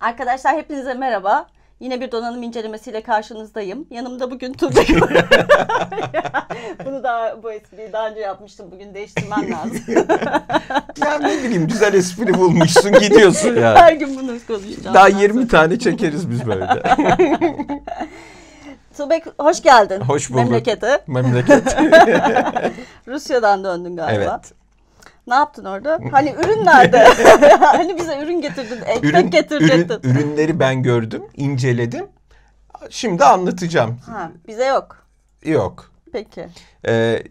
Arkadaşlar hepinize merhaba. Yine bir donanım incelemesiyle karşınızdayım. Yanımda bugün Tuğba Bunu daha bu espriyi daha önce yapmıştım. Bugün değiştirmem lazım. ya ne bileyim güzel espri bulmuşsun gidiyorsun ya. Her gün bunu konuşacağım. Daha 20 tane çekeriz biz böyle. Tubek hoş geldin. Hoş bulduk. Memlekete. Memleket. Rusya'dan döndün galiba. Evet. Ne yaptın orada? Hani ürün nerede? hani bize ürün getirdin, ekmek ürün, getirecektin. Ürün, ürünleri ben gördüm, inceledim. Şimdi anlatacağım. Ha, bize yok. Yok. Peki. Ee,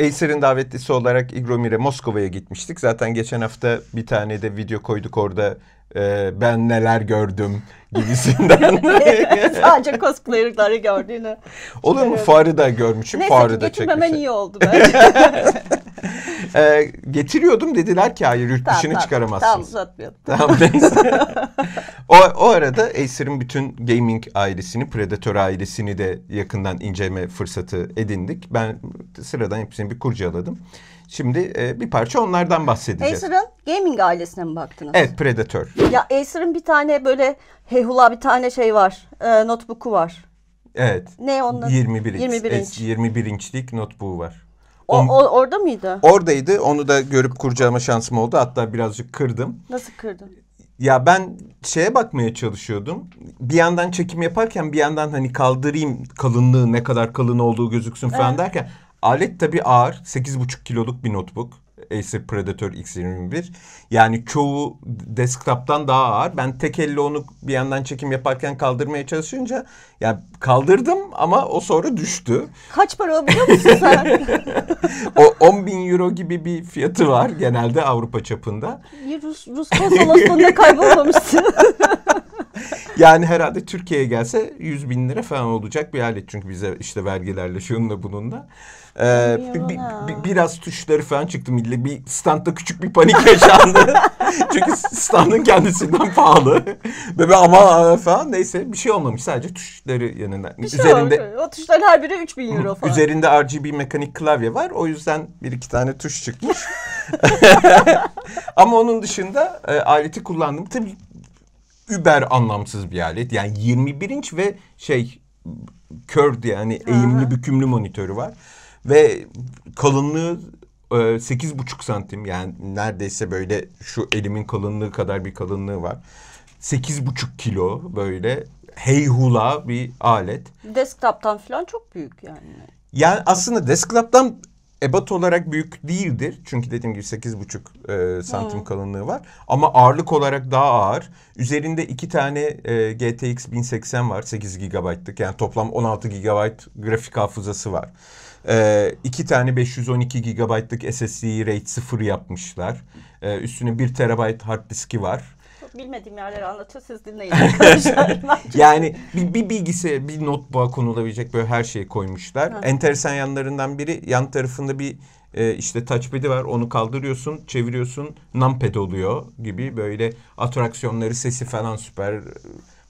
Acer'in davetlisi olarak İgromir'e Moskova'ya gitmiştik. Zaten geçen hafta bir tane de video koyduk orada e, ben neler gördüm gibisinden. Sadece cosplayer'ları gördüğünü. Olur mu? Farı da görmüşüm. Neyse farı da çekmişim. iyi oldu bence. e, getiriyordum dediler ki hayır yurt tamam, dışını tamam, çıkaramazsınız. Tamam uzatmayalım. Tamam neyse. o, o arada Acer'ın bütün gaming ailesini, Predator ailesini de yakından inceleme fırsatı edindik. Ben sıradan hepsini bir kurcaladım. Şimdi e, bir parça onlardan bahsedeceğiz. Acer'ın gaming ailesine mi baktınız? Evet Predator. Ya Acer'ın bir tane böyle heyhula bir tane şey var. E, notebook'u var. Evet. Ne onun? 21 inç. 21 inç. 21 inçlik notebook'u var. O, o, orada mıydı? Oradaydı. Onu da görüp kurcalama şansım oldu. Hatta birazcık kırdım. Nasıl kırdın? Ya ben şeye bakmaya çalışıyordum. Bir yandan çekim yaparken bir yandan hani kaldırayım kalınlığı ne kadar kalın olduğu gözüksün falan Evet. derken alet tabii ağır. 8,5 kiloluk bir notebook. Acer Predator X21. Yani çoğu desktop'tan daha ağır. Ben tek elle onu bir yandan çekim yaparken kaldırmaya çalışınca ya yani kaldırdım ama o sonra düştü. Kaç para biliyor musun sen? o 10 bin euro gibi bir fiyatı var genelde Avrupa çapında. Rus, Rus konsolosluğunda kaybolmamışsın. yani herhalde Türkiye'ye gelse 100 bin lira falan olacak bir alet. Çünkü bize işte vergilerle şununla bununla. Ee, bi, bi, biraz tuşları falan çıktı milli. Bir standta küçük bir panik yaşandı. Çünkü standın kendisinden pahalı. Ve ben ama falan neyse bir şey olmamış. Sadece tuşları yanına. Bir şey üzerinde, olmuş. O tuşların her biri 3000 euro falan. Üzerinde RGB mekanik klavye var. O yüzden bir iki tane tuş çıkmış. ama onun dışında e, aleti kullandım. Tabii über anlamsız bir alet. Yani 21 inç ve şey kör yani eğimli bükümlü monitörü var. Ve kalınlığı e, sekiz buçuk santim yani neredeyse böyle şu elimin kalınlığı kadar bir kalınlığı var. Sekiz buçuk kilo böyle heyhula bir alet. Desktop'tan falan çok büyük yani. Yani aslında desktop'tan ebat olarak büyük değildir. Çünkü dediğim gibi 8,5 e, santim hmm. kalınlığı var. Ama ağırlık olarak daha ağır. Üzerinde iki tane e, GTX 1080 var. 8 GB'lık. Yani toplam 16 GB grafik hafızası var. E, iki tane 512 GB'lık SSD RAID 0 yapmışlar. E, üstüne 1 TB hard diski var bilmediğim yerleri anlatıyor. Siz dinleyin arkadaşlar. yani bir, bir bilgisayar, bir notebook'a konulabilecek böyle her şeyi koymuşlar. Hı. Enteresan yanlarından biri yan tarafında bir e, işte touchpad'i var. Onu kaldırıyorsun, çeviriyorsun. Numpad oluyor gibi böyle atraksiyonları, sesi falan süper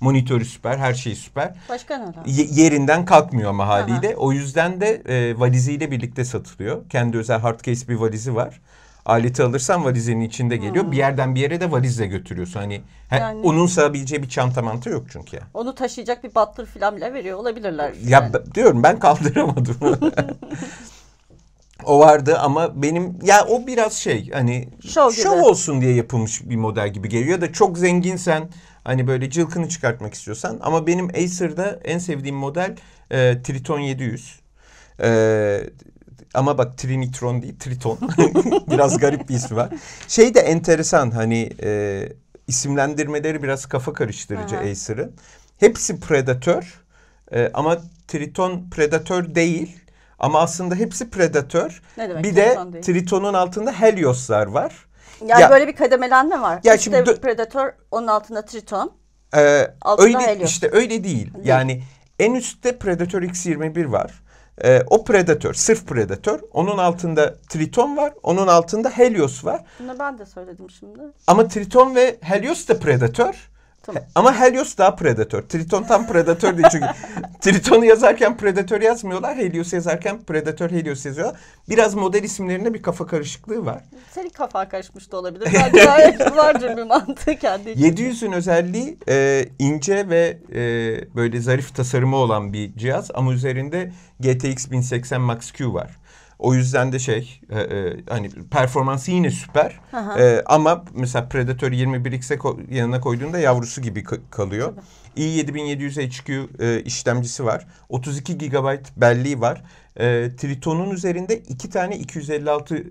monitörü süper, her şey süper. Başka ne Ye- Yerinden kalkmıyor ama haliyle. Aha. O yüzden de e, valiziyle birlikte satılıyor. Kendi özel hard case bir valizi var aleti alırsan valizinin içinde geliyor. Hmm. Bir yerden bir yere de valizle götürüyorsun. Hani yani, onun sığabileceği bir çanta mantı yok çünkü. Onu taşıyacak bir battır filan bile veriyor olabilirler. Ya diyorum ben kaldıramadım. o vardı ama benim ya o biraz şey hani şov, şov olsun diye yapılmış bir model gibi geliyor ya da çok zenginsen hani böyle cılkını çıkartmak istiyorsan ama benim Acer'da en sevdiğim model e, Triton 700. E, ama bak Trinitron değil Triton. biraz garip bir ismi var. Şey de enteresan hani e, isimlendirmeleri biraz kafa karıştırıcı Acer'ın. Hepsi predatör e, ama Triton predatör değil. Ama aslında hepsi predatör. Ne demek, bir de değil. Triton'un altında Helios'lar var. Yani ya, böyle bir kademelenme var. Ya işte şimdi, predatör onun altında Triton. E, altında öyle Helios. İşte öyle değil. değil. Yani en üstte Predator X21 var. E, o predatör, sırf predatör. Onun altında Triton var, onun altında Helios var. Bunu ben de söyledim şimdi. Ama Triton ve Helios da predatör. Tamam. Ama Helios daha predatör. Triton tam predatör değil çünkü Triton'u yazarken Predator yazmıyorlar. Helios yazarken Predator Helios yazıyor. Biraz model isimlerinde bir kafa karışıklığı var. Senin kafa karışmış da olabilir. Belki gayet vardır bir mantığı kendi için. 700'ün özelliği e, ince ve e, böyle zarif tasarımı olan bir cihaz ama üzerinde GTX 1080 Max Q var. O yüzden de şey e, e, hani performansı yine süper. E, ama mesela Predator 21X'e ko- yanına koyduğunda yavrusu gibi ka- kalıyor. Tabii. i7700 HQ e, işlemcisi var. 32 GB belleği var. E, Triton'un üzerinde iki tane 256 e,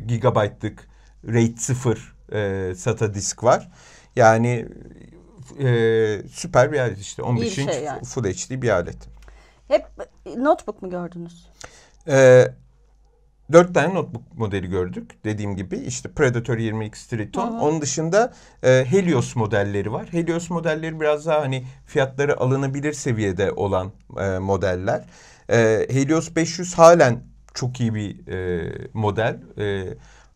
GB'lık RAID 0 e, SATA disk var. Yani e, süper bir alet işte. 15 inç şey yani. Full HD bir alet. Hep notebook mu gördünüz? Ee, Dört tane notebook modeli gördük. Dediğim gibi işte Predator 20X Triton. Aha. Onun dışında e, Helios modelleri var. Helios modelleri biraz daha hani fiyatları alınabilir seviyede olan e, modeller. E, Helios 500 halen çok iyi bir e, model. E,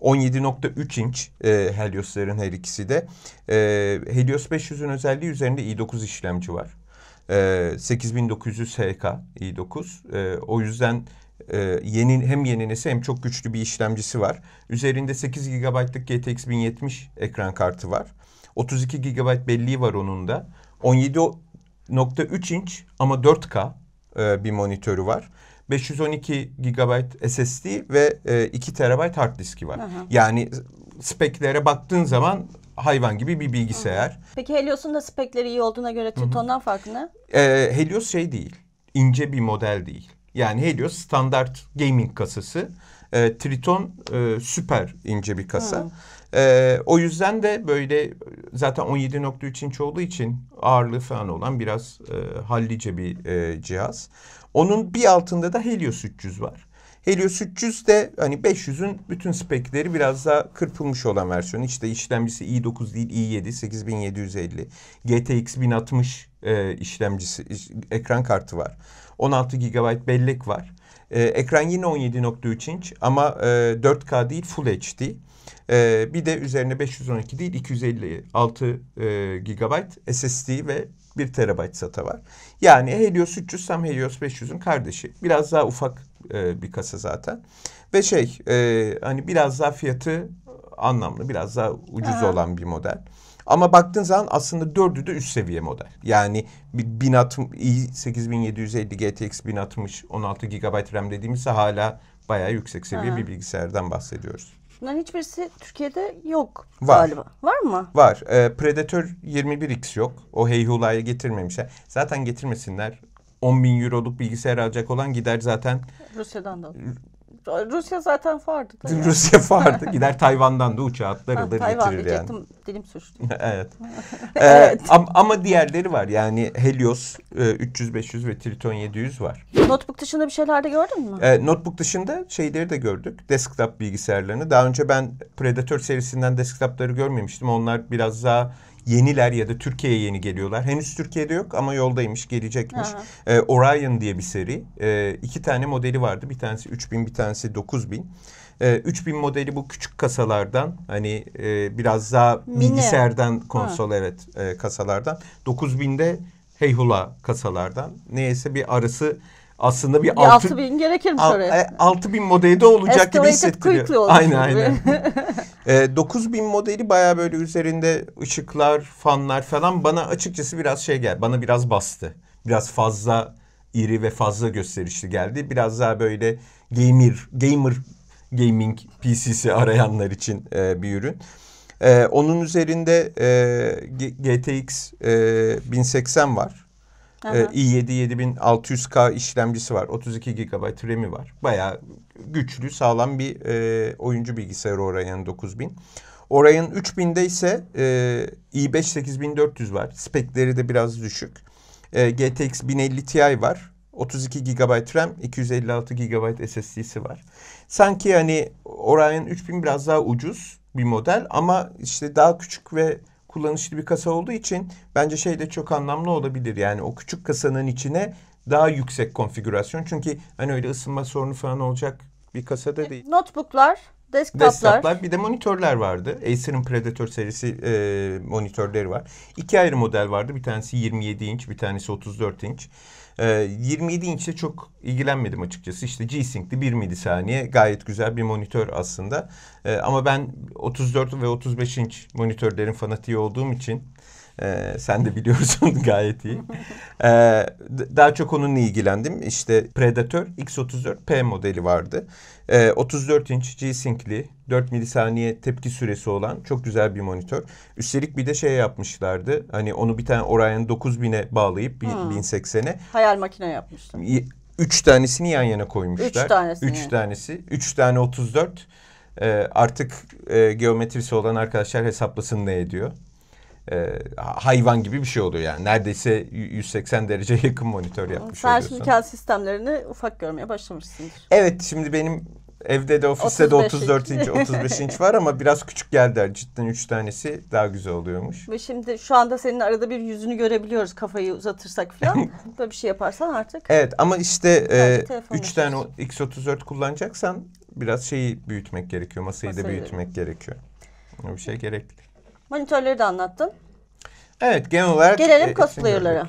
17.3 inç e, Helios'ların her ikisi de. E, Helios 500'ün özelliği üzerinde i9 işlemci var. E, 8900 HK i9. E, o yüzden e, yeni hem yeni nesi hem çok güçlü bir işlemcisi var. Üzerinde 8 GB'lık GTX 1070 ekran kartı var. 32 GB belleği var onun da. 17.3 inç ama 4K e, bir monitörü var. 512 GB SSD ve e, 2 TB hard diski var. Aha. Yani speklere baktığın zaman hayvan gibi bir bilgisayar. Peki Helios'un da spekleri iyi olduğuna göre Triton'dan farkı ne? Ee, Helios şey değil. ince bir model değil. Yani Helios standart gaming kasası. E, Triton e, süper ince bir kasa. E, o yüzden de böyle zaten 17.3 inç olduğu için ağırlığı falan olan biraz e, hallice bir e, cihaz. Onun bir altında da Helios 300 var. Helios 300 de hani 500'ün bütün spekleri biraz daha kırpılmış olan versiyonu. İşte işlemcisi i9 değil i7 8750. GTX 1060 e, işlemcisi iş, ekran kartı var. 16 GB bellek var. E, ekran yine 17.3 inç ama e, 4K değil Full HD. E, bir de üzerine 512 değil 256 e, GB SSD ve 1 TB SATA var. Yani Helios 300 Sam Helios 500'ün kardeşi. Biraz daha ufak e, bir kasa zaten. Ve şey e, hani biraz daha fiyatı anlamlı biraz daha ucuz ha. olan bir model. Ama baktığın zaman aslında dördü de üst seviye model. Yani 1060, i 8750 GTX 1060 16 GB RAM dediğimizde hala bayağı yüksek seviye ha. bir bilgisayardan bahsediyoruz. Bunların hiçbirisi Türkiye'de yok var. galiba. Var mı? Var. Ee, Predator 21X yok. O heyhulaya getirmemişler. Zaten getirmesinler. 10 bin euroluk bilgisayar alacak olan gider zaten. Rusya'dan da. Rusya zaten fardı. Yani. Rusya fardı. Gider Tayvan'dan da uçağı atlar alır Tayvan getirir diyecektim. Yani. Dilim sürçtü. evet. Ee, ama, diğerleri var. Yani Helios 300, e, 500 ve Triton 700 var. Notebook dışında bir şeyler de gördün mü? Ee, notebook dışında şeyleri de gördük. Desktop bilgisayarlarını. Daha önce ben Predator serisinden desktopları görmemiştim. Onlar biraz daha yeniler ya da Türkiye'ye yeni geliyorlar. Henüz Türkiye'de yok ama yoldaymış, gelecekmiş. E, Orion diye bir seri. E, iki tane modeli vardı. Bir tanesi 3000, bir tanesi 9000. E, 3000 modeli bu küçük kasalardan hani e, biraz daha Mini. bilgisayardan konsol ha. evet e, kasalardan. 9000'de heyhula kasalardan. Neyse bir arası aslında bir, bir altı, altı bin gerekirmiş al, oraya. E, altı bin modeli de olacak Escalated gibi hissettiriyor. Aynen aynen. e, 9 bin modeli baya böyle üzerinde ışıklar, fanlar falan bana açıkçası biraz şey gel, bana biraz bastı. Biraz fazla iri ve fazla gösterişli geldi. Biraz daha böyle gamer, gamer gaming PC'si arayanlar için e, bir ürün. E, onun üzerinde e, GTX e, 1080 var. E, ee, i7-7600K işlemcisi var. 32 GB RAM'i var. Bayağı güçlü, sağlam bir e, oyuncu bilgisayarı Orion'ın 9000. Orion'ın 3000'de ise e, i5 8400 var. Spekleri de biraz düşük. E, GTX 1050 Ti var. 32 GB RAM, 256 GB SSD'si var. Sanki hani Orion 3000 biraz daha ucuz bir model ama işte daha küçük ve kullanışlı bir kasa olduğu için bence şey de çok anlamlı olabilir. Yani o küçük kasanın içine daha yüksek konfigürasyon. Çünkü hani öyle ısınma sorunu falan olacak bir kasada e, değil. Notebooklar, desktoplar. Desktoplar bir de monitörler vardı. Acer'ın Predator serisi e, monitörleri var. İki ayrı model vardı. Bir tanesi 27 inç, bir tanesi 34 inç. E, ee, 27 inçle çok ilgilenmedim açıkçası. İşte G-Sync'li 1 milisaniye gayet güzel bir monitör aslında. E, ama ben 34 ve 35 inç monitörlerin fanatiği olduğum için ee, sen de biliyorsun gayet iyi. Ee, daha çok onunla ilgilendim. İşte Predator X34P modeli vardı. Ee, 34 inç G-Sync'li 4 milisaniye tepki süresi olan çok güzel bir monitör. Üstelik bir de şey yapmışlardı. Hani onu bir tane Orion 9000'e bağlayıp hmm. 1080'e. Hayal makine yapmışlar. Üç tanesini yan yana koymuşlar. Üç tanesini. Üç tanesi. Üç tane 34. Ee, artık e, geometrisi olan arkadaşlar hesaplasın ne ediyor e, hayvan gibi bir şey oluyor yani. Neredeyse 180 derece yakın monitör yapmış Sen oluyorsun. Sen şimdi sistemlerini ufak görmeye başlamışsındır. Evet şimdi benim evde de ofiste de 34 inç 35 inç var ama biraz küçük geldiler. Cidden 3 tanesi daha güzel oluyormuş. Ve şimdi şu anda senin arada bir yüzünü görebiliyoruz kafayı uzatırsak falan. Böyle bir şey yaparsan artık. Evet ama işte 3 e, tane X34 kullanacaksan biraz şeyi büyütmek gerekiyor. Masayı, Masayı da büyütmek gerekiyor. Bir şey gerekli. Monitörleri de anlattın. Evet genel olarak. Gelelim e, cosplayer'lara.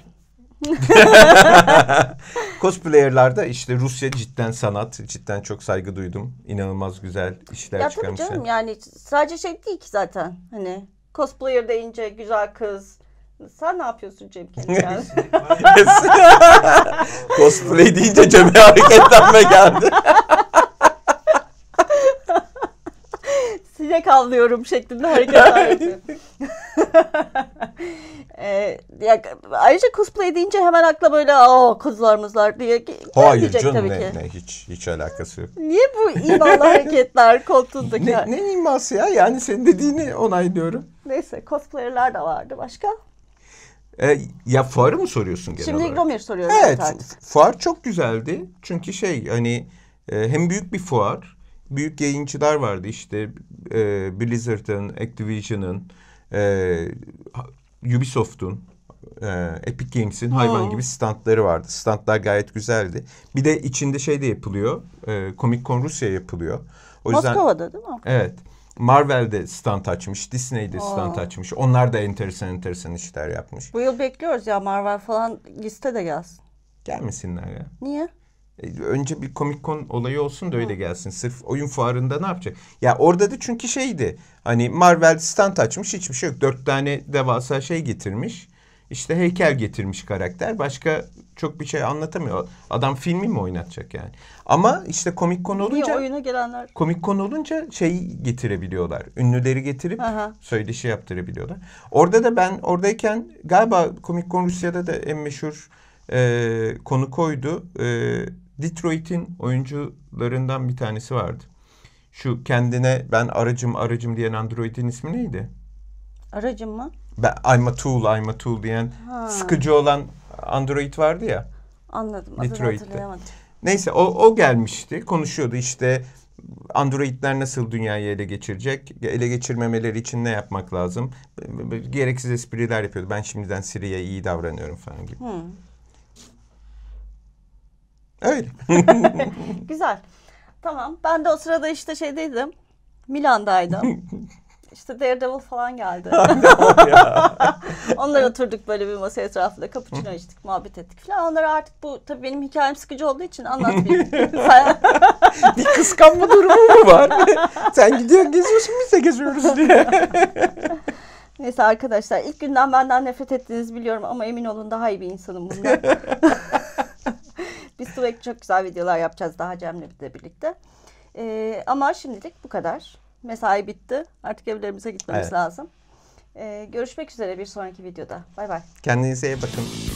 Cosplayer'larda işte Rusya cidden sanat, cidden çok saygı duydum. İnanılmaz güzel işler ya çıkarmışlar. Ya tabii canım yani sadece şey değil ki zaten hani cosplayer deyince güzel kız, sen ne yapıyorsun Cem Kencan? Cosplay deyince Cem'e hareketlenme geldi. size kavlıyorum şeklinde hareketler ee, ya, ayrıca cosplay deyince hemen akla böyle aa kızlarımızlar diye Hayır canım tabii ne, ki. ne hiç hiç alakası yok. Niye bu imalı hareketler koltuğundaki? Ne, ne iması ya yani senin dediğini onaylıyorum. Neyse cosplayerler de vardı başka. E, ya fuarı mı soruyorsun genel Şimdi olarak? Şimdi soruyorum. Evet, evet fuar çok güzeldi. Çünkü şey hani e, hem büyük bir fuar büyük yayıncılar vardı işte e, Blizzard'ın, Activision'ın, e, Ubisoft'un, e, Epic Games'in hayvan gibi standları vardı. Standlar gayet güzeldi. Bir de içinde şey de yapılıyor, e, Comic Con Rusya yapılıyor. O yüzden, Moskova'da değil mi? Evet. Marvel'de stand açmış, Disney'de Oo. stand açmış. Onlar da enteresan enteresan işler yapmış. Bu yıl bekliyoruz ya Marvel falan liste de gelsin. Gelmesinler ya. Niye? E, önce bir Comic Con olayı olsun da öyle gelsin. Sırf oyun fuarında ne yapacak? Ya orada da çünkü şeydi. Hani Marvel stand açmış hiçbir şey yok. Dört tane devasa şey getirmiş. İşte heykel getirmiş karakter. Başka çok bir şey anlatamıyor. Adam filmi mi oynatacak yani? Ama işte komik konu olunca... Niye oyuna gelenler? Komik konu olunca şey getirebiliyorlar. Ünlüleri getirip Aha. söyleşi yaptırabiliyorlar. Orada da ben oradayken galiba komik konu Rusya'da da en meşhur e, konu koydu. E, Detroit'in oyuncularından bir tanesi vardı. Şu kendine ben aracım aracım diyen Android'in ismi neydi? Aracım mı? Ben, I'm a tool, I'm a tool diyen ha. sıkıcı olan Android vardı ya. Anladım. Detroit'te. Neyse o, o gelmişti. Konuşuyordu işte Androidler nasıl dünyayı ele geçirecek? Ele geçirmemeleri için ne yapmak lazım? Gereksiz espriler yapıyordu. Ben şimdiden Siri'ye iyi davranıyorum falan gibi. Hmm. Öyle. Güzel. Tamam. Ben de o sırada işte şeydeydim. Milan'daydım. İşte Daredevil falan geldi. Onlar oturduk böyle bir masa etrafında cappuccino içtik, muhabbet ettik falan. Onlara artık bu tabii benim hikayem sıkıcı olduğu için anlatmayayım. bir kıskanma durumu mu var? Sen gidiyor geziyorsun biz de geziyoruz diye. Neyse arkadaşlar ilk günden benden nefret ettiğinizi biliyorum ama emin olun daha iyi bir insanım bundan. Biz sürekli çok güzel videolar yapacağız daha Cem'le de birlikte. Ee, ama şimdilik bu kadar. Mesai bitti. Artık evlerimize gitmemiz evet. lazım. Ee, görüşmek üzere bir sonraki videoda. Bay bay. Kendinize iyi bakın.